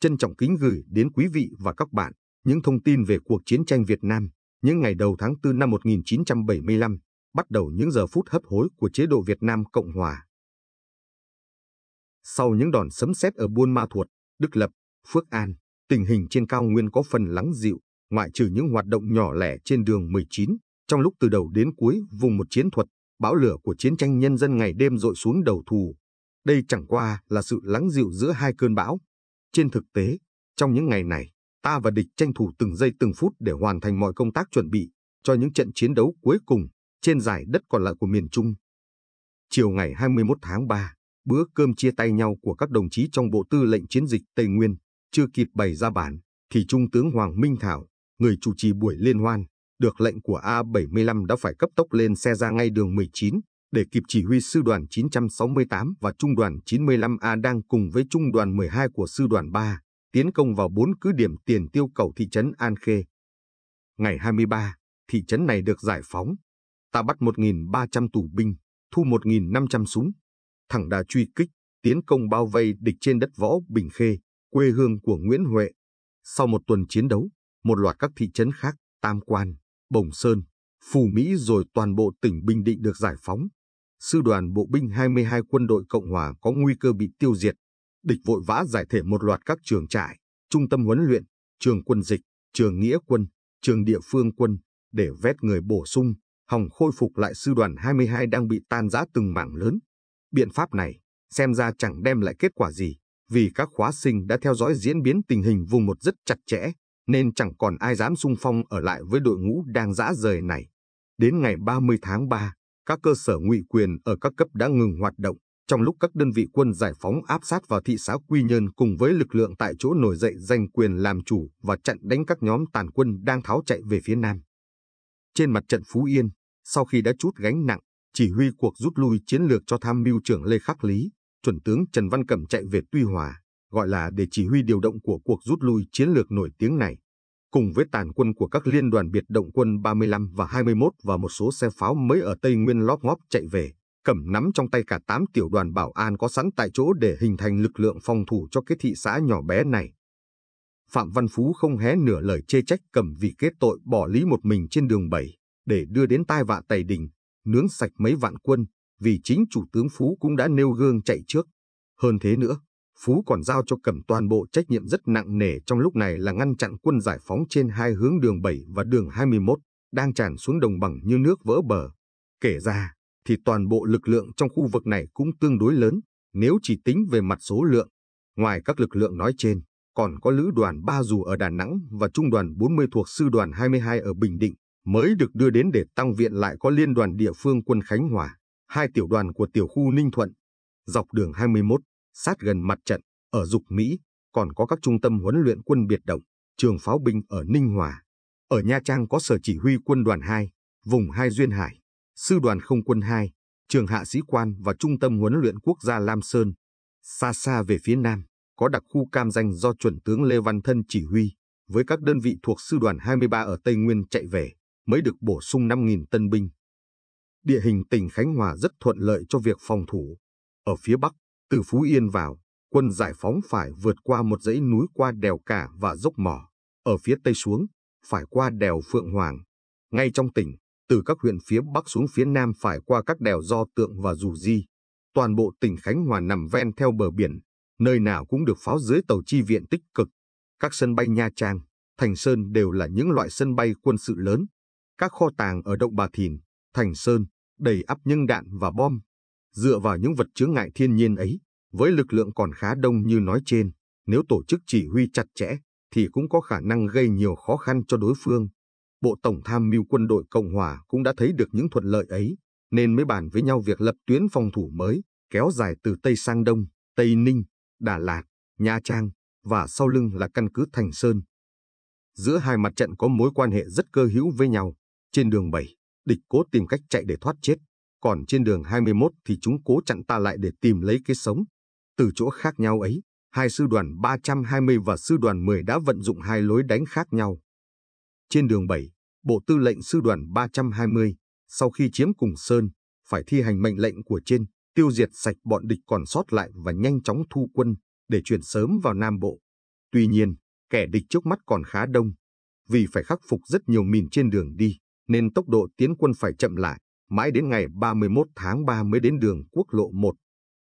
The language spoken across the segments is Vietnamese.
Trân trọng kính gửi đến quý vị và các bạn những thông tin về cuộc chiến tranh Việt Nam những ngày đầu tháng 4 năm 1975, bắt đầu những giờ phút hấp hối của chế độ Việt Nam Cộng Hòa. Sau những đòn sấm sét ở Buôn Ma Thuột, Đức Lập, Phước An, tình hình trên cao nguyên có phần lắng dịu, ngoại trừ những hoạt động nhỏ lẻ trên đường 19, trong lúc từ đầu đến cuối vùng một chiến thuật, bão lửa của chiến tranh nhân dân ngày đêm dội xuống đầu thù. Đây chẳng qua là sự lắng dịu giữa hai cơn bão, trên thực tế, trong những ngày này, ta và địch tranh thủ từng giây từng phút để hoàn thành mọi công tác chuẩn bị cho những trận chiến đấu cuối cùng trên giải đất còn lại của miền Trung. Chiều ngày 21 tháng 3, bữa cơm chia tay nhau của các đồng chí trong Bộ Tư lệnh Chiến dịch Tây Nguyên chưa kịp bày ra bản, thì Trung tướng Hoàng Minh Thảo, người chủ trì buổi liên hoan, được lệnh của A75 đã phải cấp tốc lên xe ra ngay đường 19, để kịp chỉ huy sư đoàn 968 và trung đoàn 95A đang cùng với trung đoàn 12 của sư đoàn 3 tiến công vào bốn cứ điểm tiền tiêu cầu thị trấn An Khê. Ngày 23, thị trấn này được giải phóng. Ta bắt 1.300 tù binh, thu 1.500 súng, thẳng đà truy kích, tiến công bao vây địch trên đất võ Bình Khê, quê hương của Nguyễn Huệ. Sau một tuần chiến đấu, một loạt các thị trấn khác, Tam Quan, Bồng Sơn, Phù Mỹ rồi toàn bộ tỉnh Bình Định được giải phóng sư đoàn bộ binh 22 quân đội Cộng hòa có nguy cơ bị tiêu diệt. Địch vội vã giải thể một loạt các trường trại, trung tâm huấn luyện, trường quân dịch, trường nghĩa quân, trường địa phương quân để vét người bổ sung, hòng khôi phục lại sư đoàn 22 đang bị tan rã từng mảng lớn. Biện pháp này xem ra chẳng đem lại kết quả gì, vì các khóa sinh đã theo dõi diễn biến tình hình vùng một rất chặt chẽ, nên chẳng còn ai dám sung phong ở lại với đội ngũ đang dã rời này. Đến ngày 30 tháng 3, các cơ sở ngụy quyền ở các cấp đã ngừng hoạt động trong lúc các đơn vị quân giải phóng áp sát vào thị xã Quy Nhơn cùng với lực lượng tại chỗ nổi dậy giành quyền làm chủ và chặn đánh các nhóm tàn quân đang tháo chạy về phía Nam. Trên mặt trận Phú Yên, sau khi đã chút gánh nặng, chỉ huy cuộc rút lui chiến lược cho tham mưu trưởng Lê Khắc Lý, chuẩn tướng Trần Văn Cẩm chạy về Tuy Hòa, gọi là để chỉ huy điều động của cuộc rút lui chiến lược nổi tiếng này cùng với tàn quân của các liên đoàn biệt động quân 35 và 21 và một số xe pháo mới ở Tây Nguyên lóp ngóp chạy về, cầm nắm trong tay cả 8 tiểu đoàn bảo an có sẵn tại chỗ để hình thành lực lượng phòng thủ cho cái thị xã nhỏ bé này. Phạm Văn Phú không hé nửa lời chê trách cầm vì kết tội bỏ lý một mình trên đường 7 để đưa đến tai vạ tày đình, nướng sạch mấy vạn quân, vì chính Chủ tướng Phú cũng đã nêu gương chạy trước. Hơn thế nữa, Phú còn giao cho cầm toàn bộ trách nhiệm rất nặng nề trong lúc này là ngăn chặn quân giải phóng trên hai hướng đường 7 và đường 21 đang tràn xuống đồng bằng như nước vỡ bờ. Kể ra, thì toàn bộ lực lượng trong khu vực này cũng tương đối lớn, nếu chỉ tính về mặt số lượng. Ngoài các lực lượng nói trên, còn có lữ đoàn ba dù ở Đà Nẵng và trung đoàn 40 thuộc sư đoàn 22 ở Bình Định mới được đưa đến để tăng viện lại có liên đoàn địa phương quân Khánh Hòa, hai tiểu đoàn của tiểu khu Ninh Thuận. Dọc đường 21, sát gần mặt trận, ở Dục Mỹ, còn có các trung tâm huấn luyện quân biệt động, trường pháo binh ở Ninh Hòa. Ở Nha Trang có sở chỉ huy quân đoàn 2, vùng 2 Duyên Hải, sư đoàn không quân 2, trường hạ sĩ quan và trung tâm huấn luyện quốc gia Lam Sơn. Xa xa về phía nam, có đặc khu cam danh do chuẩn tướng Lê Văn Thân chỉ huy, với các đơn vị thuộc sư đoàn 23 ở Tây Nguyên chạy về, mới được bổ sung 5.000 tân binh. Địa hình tỉnh Khánh Hòa rất thuận lợi cho việc phòng thủ. Ở phía Bắc, từ Phú Yên vào, quân giải phóng phải vượt qua một dãy núi qua đèo cả và dốc mỏ. Ở phía tây xuống, phải qua đèo Phượng Hoàng. Ngay trong tỉnh, từ các huyện phía bắc xuống phía nam phải qua các đèo do tượng và dù di. Toàn bộ tỉnh Khánh Hòa nằm ven theo bờ biển, nơi nào cũng được pháo dưới tàu chi viện tích cực. Các sân bay Nha Trang, Thành Sơn đều là những loại sân bay quân sự lớn. Các kho tàng ở Động Bà Thìn, Thành Sơn đầy ắp những đạn và bom. Dựa vào những vật chứa ngại thiên nhiên ấy, với lực lượng còn khá đông như nói trên, nếu tổ chức chỉ huy chặt chẽ, thì cũng có khả năng gây nhiều khó khăn cho đối phương. Bộ Tổng tham mưu quân đội Cộng Hòa cũng đã thấy được những thuận lợi ấy, nên mới bàn với nhau việc lập tuyến phòng thủ mới, kéo dài từ Tây sang Đông, Tây Ninh, Đà Lạt, Nha Trang, và sau lưng là căn cứ Thành Sơn. Giữa hai mặt trận có mối quan hệ rất cơ hữu với nhau. Trên đường 7, địch cố tìm cách chạy để thoát chết, còn trên đường 21 thì chúng cố chặn ta lại để tìm lấy cái sống. Từ chỗ khác nhau ấy, hai sư đoàn 320 và sư đoàn 10 đã vận dụng hai lối đánh khác nhau. Trên đường 7, Bộ Tư lệnh Sư đoàn 320, sau khi chiếm Cùng Sơn, phải thi hành mệnh lệnh của trên, tiêu diệt sạch bọn địch còn sót lại và nhanh chóng thu quân để chuyển sớm vào Nam Bộ. Tuy nhiên, kẻ địch trước mắt còn khá đông. Vì phải khắc phục rất nhiều mìn trên đường đi, nên tốc độ tiến quân phải chậm lại, mãi đến ngày 31 tháng 3 mới đến đường quốc lộ 1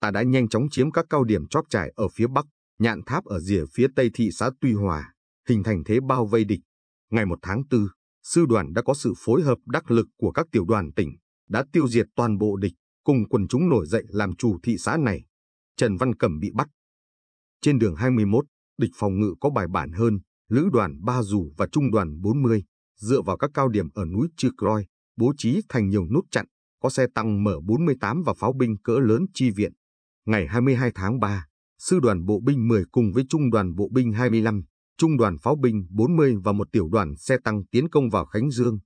ta đã nhanh chóng chiếm các cao điểm chóp trải ở phía Bắc, nhạn tháp ở rìa phía Tây thị xã Tuy Hòa, hình thành thế bao vây địch. Ngày 1 tháng 4, sư đoàn đã có sự phối hợp đắc lực của các tiểu đoàn tỉnh, đã tiêu diệt toàn bộ địch, cùng quần chúng nổi dậy làm chủ thị xã này. Trần Văn Cẩm bị bắt. Trên đường 21, địch phòng ngự có bài bản hơn, lữ đoàn Ba Dù và trung đoàn 40, dựa vào các cao điểm ở núi Chư Croi, bố trí thành nhiều nút chặn, có xe tăng M48 và pháo binh cỡ lớn chi viện. Ngày 22 tháng 3, Sư đoàn Bộ binh 10 cùng với Trung đoàn Bộ binh 25, Trung đoàn Pháo binh 40 và một tiểu đoàn xe tăng tiến công vào Khánh Dương.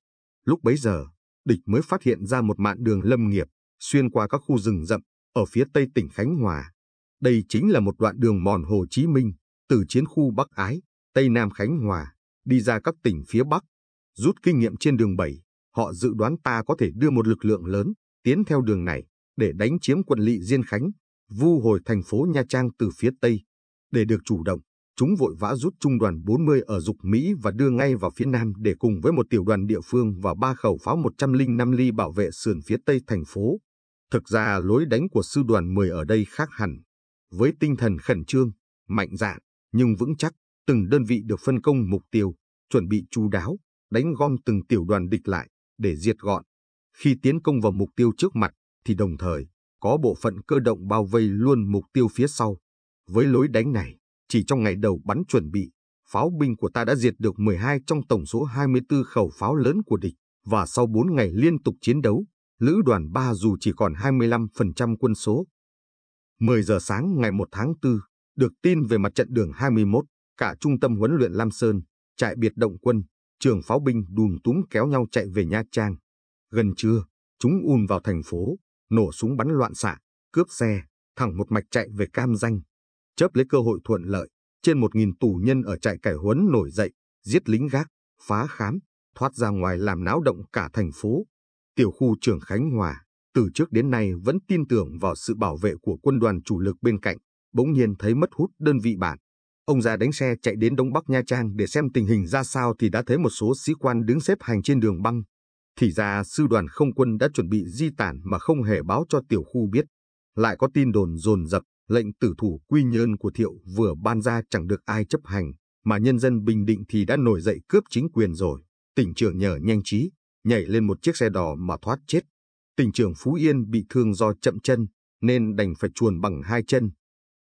Lúc bấy giờ, địch mới phát hiện ra một mạng đường lâm nghiệp xuyên qua các khu rừng rậm ở phía tây tỉnh Khánh Hòa. Đây chính là một đoạn đường mòn Hồ Chí Minh, từ chiến khu Bắc Ái, Tây Nam Khánh Hòa, đi ra các tỉnh phía Bắc. Rút kinh nghiệm trên đường 7, họ dự đoán ta có thể đưa một lực lượng lớn tiến theo đường này để đánh chiếm quận lỵ Diên Khánh vu hồi thành phố Nha Trang từ phía Tây. Để được chủ động, chúng vội vã rút trung đoàn 40 ở Dục Mỹ và đưa ngay vào phía Nam để cùng với một tiểu đoàn địa phương và ba khẩu pháo 105 ly bảo vệ sườn phía Tây thành phố. Thực ra lối đánh của sư đoàn 10 ở đây khác hẳn. Với tinh thần khẩn trương, mạnh dạn nhưng vững chắc, từng đơn vị được phân công mục tiêu, chuẩn bị chú đáo, đánh gom từng tiểu đoàn địch lại để diệt gọn. Khi tiến công vào mục tiêu trước mặt thì đồng thời có bộ phận cơ động bao vây luôn mục tiêu phía sau. Với lối đánh này, chỉ trong ngày đầu bắn chuẩn bị, pháo binh của ta đã diệt được 12 trong tổng số 24 khẩu pháo lớn của địch, và sau 4 ngày liên tục chiến đấu, lữ đoàn 3 dù chỉ còn 25% quân số. 10 giờ sáng ngày 1 tháng 4, được tin về mặt trận đường 21, cả trung tâm huấn luyện Lam Sơn, trại biệt động quân, trường pháo binh đùm túm kéo nhau chạy về Nha Trang. Gần trưa, chúng ùn vào thành phố, nổ súng bắn loạn xạ, cướp xe, thẳng một mạch chạy về cam danh. Chớp lấy cơ hội thuận lợi, trên một nghìn tù nhân ở trại cải huấn nổi dậy, giết lính gác, phá khám, thoát ra ngoài làm náo động cả thành phố. Tiểu khu trưởng Khánh Hòa, từ trước đến nay vẫn tin tưởng vào sự bảo vệ của quân đoàn chủ lực bên cạnh, bỗng nhiên thấy mất hút đơn vị bản, Ông ra đánh xe chạy đến Đông Bắc Nha Trang để xem tình hình ra sao thì đã thấy một số sĩ quan đứng xếp hành trên đường băng, thì ra sư đoàn không quân đã chuẩn bị di tản mà không hề báo cho tiểu khu biết. Lại có tin đồn dồn dập, lệnh tử thủ quy nhơn của thiệu vừa ban ra chẳng được ai chấp hành, mà nhân dân Bình Định thì đã nổi dậy cướp chính quyền rồi. Tỉnh trưởng nhờ nhanh trí, nhảy lên một chiếc xe đò mà thoát chết. Tỉnh trưởng Phú Yên bị thương do chậm chân, nên đành phải chuồn bằng hai chân.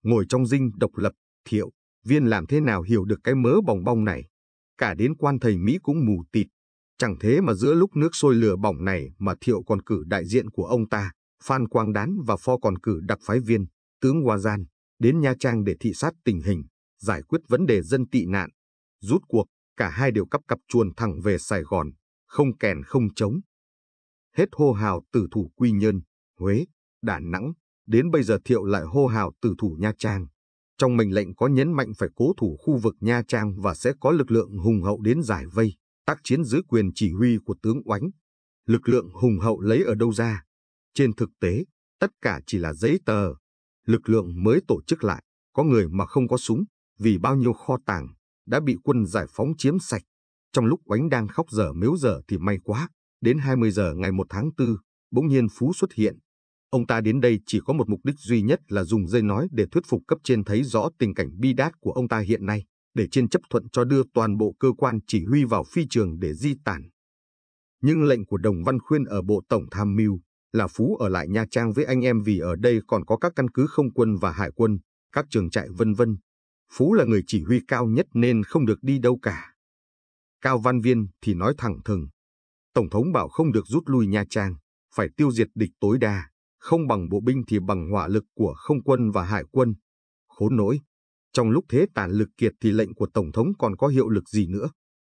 Ngồi trong dinh độc lập, thiệu, viên làm thế nào hiểu được cái mớ bòng bong này. Cả đến quan thầy Mỹ cũng mù tịt, Chẳng thế mà giữa lúc nước sôi lửa bỏng này mà Thiệu còn cử đại diện của ông ta, Phan Quang Đán và Pho còn cử đặc phái viên, tướng Hoa Gian, đến Nha Trang để thị sát tình hình, giải quyết vấn đề dân tị nạn. Rút cuộc, cả hai đều cắp cặp chuồn thẳng về Sài Gòn, không kèn không chống. Hết hô hào tử thủ Quy Nhơn, Huế, Đà Nẵng, đến bây giờ Thiệu lại hô hào tử thủ Nha Trang. Trong mệnh lệnh có nhấn mạnh phải cố thủ khu vực Nha Trang và sẽ có lực lượng hùng hậu đến giải vây tác chiến dưới quyền chỉ huy của tướng Oánh. Lực lượng hùng hậu lấy ở đâu ra? Trên thực tế, tất cả chỉ là giấy tờ. Lực lượng mới tổ chức lại, có người mà không có súng, vì bao nhiêu kho tàng, đã bị quân giải phóng chiếm sạch. Trong lúc Oánh đang khóc dở miếu dở thì may quá, đến 20 giờ ngày 1 tháng 4, bỗng nhiên Phú xuất hiện. Ông ta đến đây chỉ có một mục đích duy nhất là dùng dây nói để thuyết phục cấp trên thấy rõ tình cảnh bi đát của ông ta hiện nay để trên chấp thuận cho đưa toàn bộ cơ quan chỉ huy vào phi trường để di tản. Nhưng lệnh của Đồng Văn Khuyên ở Bộ Tổng Tham mưu là Phú ở lại Nha Trang với anh em vì ở đây còn có các căn cứ không quân và hải quân, các trường trại vân vân. Phú là người chỉ huy cao nhất nên không được đi đâu cả. Cao Văn Viên thì nói thẳng thừng. Tổng thống bảo không được rút lui Nha Trang, phải tiêu diệt địch tối đa, không bằng bộ binh thì bằng hỏa lực của không quân và hải quân. Khốn nỗi, trong lúc thế tàn lực kiệt thì lệnh của Tổng thống còn có hiệu lực gì nữa.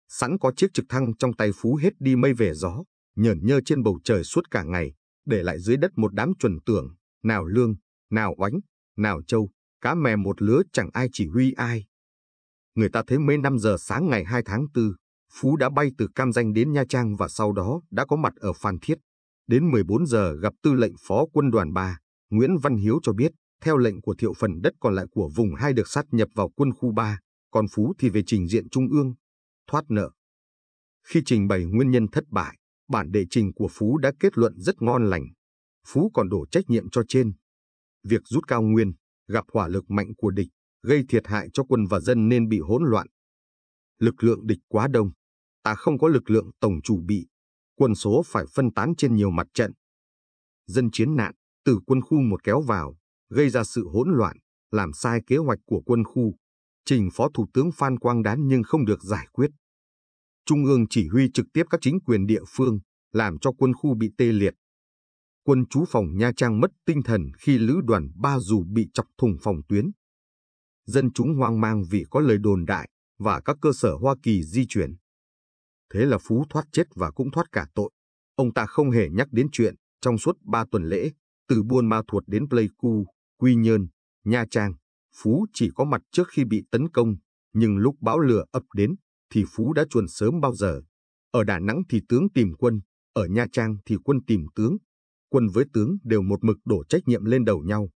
Sẵn có chiếc trực thăng trong tay Phú hết đi mây về gió, nhởn nhơ trên bầu trời suốt cả ngày, để lại dưới đất một đám chuẩn tưởng, nào lương, nào oánh, nào châu, cá mè một lứa chẳng ai chỉ huy ai. Người ta thấy mấy năm giờ sáng ngày 2 tháng 4, Phú đã bay từ Cam Danh đến Nha Trang và sau đó đã có mặt ở Phan Thiết. Đến 14 giờ gặp tư lệnh phó quân đoàn 3, Nguyễn Văn Hiếu cho biết theo lệnh của Thiệu phần đất còn lại của vùng 2 được sát nhập vào quân khu 3, còn Phú thì về trình diện trung ương, thoát nợ. Khi trình bày nguyên nhân thất bại, bản đệ trình của Phú đã kết luận rất ngon lành. Phú còn đổ trách nhiệm cho trên. Việc rút cao nguyên, gặp hỏa lực mạnh của địch, gây thiệt hại cho quân và dân nên bị hỗn loạn. Lực lượng địch quá đông, ta không có lực lượng tổng chủ bị, quân số phải phân tán trên nhiều mặt trận. Dân chiến nạn, từ quân khu một kéo vào, gây ra sự hỗn loạn, làm sai kế hoạch của quân khu, trình Phó Thủ tướng Phan Quang Đán nhưng không được giải quyết. Trung ương chỉ huy trực tiếp các chính quyền địa phương, làm cho quân khu bị tê liệt. Quân trú phòng Nha Trang mất tinh thần khi lữ đoàn ba dù bị chọc thùng phòng tuyến. Dân chúng hoang mang vì có lời đồn đại và các cơ sở Hoa Kỳ di chuyển. Thế là Phú thoát chết và cũng thoát cả tội. Ông ta không hề nhắc đến chuyện trong suốt ba tuần lễ, từ Buôn Ma Thuột đến Pleiku, Quy Nhơn, Nha Trang, Phú chỉ có mặt trước khi bị tấn công, nhưng lúc bão lửa ập đến thì Phú đã chuồn sớm bao giờ. Ở Đà Nẵng thì tướng tìm quân, ở Nha Trang thì quân tìm tướng. Quân với tướng đều một mực đổ trách nhiệm lên đầu nhau.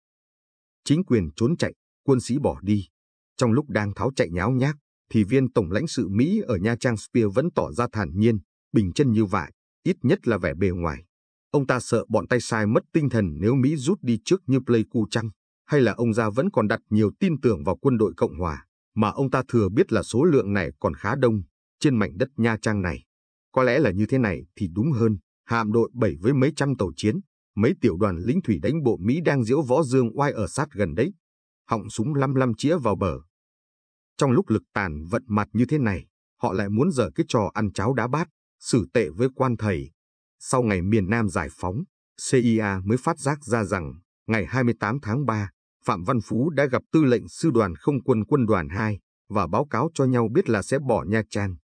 Chính quyền trốn chạy, quân sĩ bỏ đi. Trong lúc đang tháo chạy nháo nhác, thì viên tổng lãnh sự Mỹ ở Nha Trang Spear vẫn tỏ ra thản nhiên, bình chân như vậy, ít nhất là vẻ bề ngoài. Ông ta sợ bọn tay sai mất tinh thần nếu Mỹ rút đi trước như Pleiku chăng? Hay là ông ta vẫn còn đặt nhiều tin tưởng vào quân đội Cộng Hòa, mà ông ta thừa biết là số lượng này còn khá đông trên mảnh đất Nha Trang này? Có lẽ là như thế này thì đúng hơn. Hạm đội bảy với mấy trăm tàu chiến, mấy tiểu đoàn lính thủy đánh bộ Mỹ đang diễu võ dương oai ở sát gần đấy. Họng súng lăm lăm chĩa vào bờ. Trong lúc lực tàn vận mặt như thế này, họ lại muốn dở cái trò ăn cháo đá bát, xử tệ với quan thầy, sau ngày miền Nam giải phóng, CIA mới phát giác ra rằng ngày 28 tháng 3, Phạm Văn Phú đã gặp tư lệnh sư đoàn không quân quân đoàn 2 và báo cáo cho nhau biết là sẽ bỏ Nha Trang.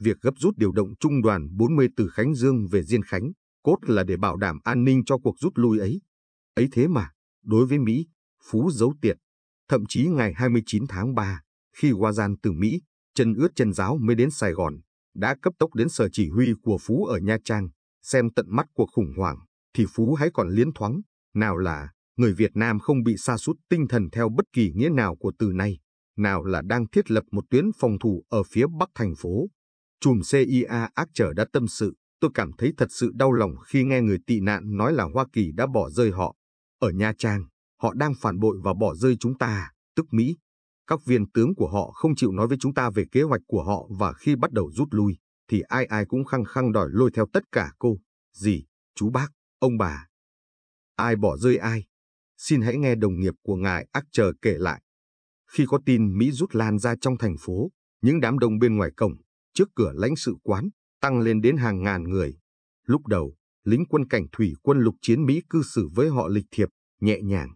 Việc gấp rút điều động trung đoàn 40 từ Khánh Dương về Diên Khánh, cốt là để bảo đảm an ninh cho cuộc rút lui ấy. Ấy thế mà, đối với Mỹ, Phú giấu tiệt. Thậm chí ngày 29 tháng 3, khi hoa Wazan từ Mỹ, chân ướt chân giáo mới đến Sài Gòn, đã cấp tốc đến sở chỉ huy của Phú ở Nha Trang, xem tận mắt cuộc khủng hoảng, thì Phú hãy còn liến thoáng, nào là người Việt Nam không bị sa sút tinh thần theo bất kỳ nghĩa nào của từ này, nào là đang thiết lập một tuyến phòng thủ ở phía bắc thành phố. Chùm CIA ác trở đã tâm sự, tôi cảm thấy thật sự đau lòng khi nghe người tị nạn nói là Hoa Kỳ đã bỏ rơi họ. Ở Nha Trang, họ đang phản bội và bỏ rơi chúng ta, tức Mỹ. Các viên tướng của họ không chịu nói với chúng ta về kế hoạch của họ và khi bắt đầu rút lui, thì ai ai cũng khăng khăng đòi lôi theo tất cả cô, dì, chú bác, ông bà. Ai bỏ rơi ai? Xin hãy nghe đồng nghiệp của ngài Archer kể lại. Khi có tin Mỹ rút lan ra trong thành phố, những đám đông bên ngoài cổng, trước cửa lãnh sự quán, tăng lên đến hàng ngàn người. Lúc đầu, lính quân cảnh thủy quân lục chiến Mỹ cư xử với họ lịch thiệp, nhẹ nhàng.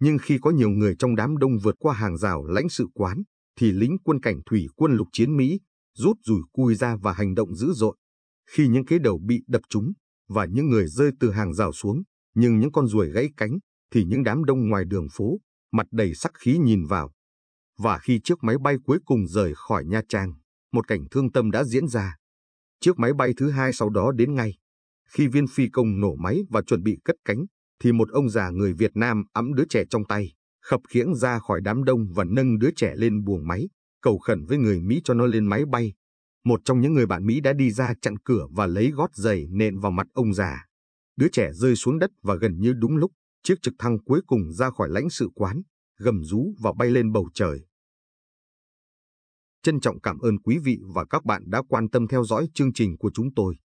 Nhưng khi có nhiều người trong đám đông vượt qua hàng rào lãnh sự quán, thì lính quân cảnh thủy quân lục chiến Mỹ rút rùi cui ra và hành động dữ dội. Khi những cái đầu bị đập trúng và những người rơi từ hàng rào xuống, nhưng những con ruồi gãy cánh, thì những đám đông ngoài đường phố, mặt đầy sắc khí nhìn vào. Và khi chiếc máy bay cuối cùng rời khỏi Nha Trang, một cảnh thương tâm đã diễn ra. Chiếc máy bay thứ hai sau đó đến ngay. Khi viên phi công nổ máy và chuẩn bị cất cánh, thì một ông già người Việt Nam ẵm đứa trẻ trong tay, khập khiễng ra khỏi đám đông và nâng đứa trẻ lên buồng máy cầu khẩn với người Mỹ cho nó lên máy bay. Một trong những người bạn Mỹ đã đi ra chặn cửa và lấy gót giày nện vào mặt ông già. Đứa trẻ rơi xuống đất và gần như đúng lúc, chiếc trực thăng cuối cùng ra khỏi lãnh sự quán, gầm rú và bay lên bầu trời. Trân trọng cảm ơn quý vị và các bạn đã quan tâm theo dõi chương trình của chúng tôi.